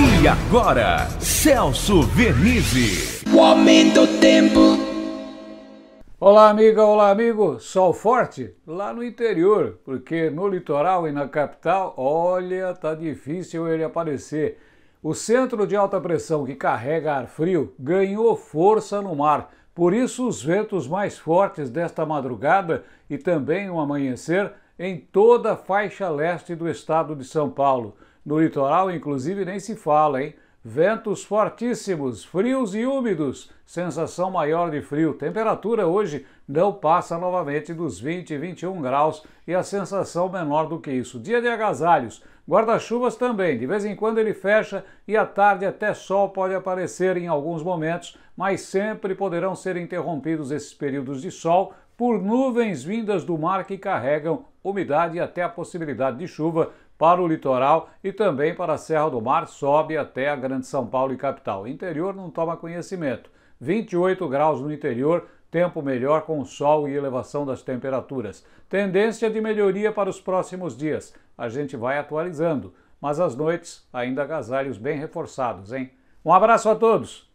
E agora, Celso Vernizzi. O aumento tempo. Olá, amiga, olá, amigo. Sol forte lá no interior, porque no litoral e na capital, olha, tá difícil ele aparecer. O centro de alta pressão que carrega ar frio ganhou força no mar. Por isso, os ventos mais fortes desta madrugada e também o amanhecer em toda a faixa leste do estado de São Paulo. No litoral, inclusive, nem se fala, hein? Ventos fortíssimos, frios e úmidos, sensação maior de frio. Temperatura hoje não passa novamente dos 20 e 21 graus e a sensação menor do que isso. Dia de agasalhos. Guarda-chuvas também, de vez em quando ele fecha e à tarde até sol pode aparecer em alguns momentos, mas sempre poderão ser interrompidos esses períodos de sol por nuvens vindas do mar que carregam umidade e até a possibilidade de chuva para o litoral e também para a Serra do Mar, sobe até a Grande São Paulo e capital. interior não toma conhecimento. 28 graus no interior, Tempo melhor com o sol e elevação das temperaturas. Tendência de melhoria para os próximos dias. A gente vai atualizando, mas às noites ainda agasalhos bem reforçados, hein? Um abraço a todos!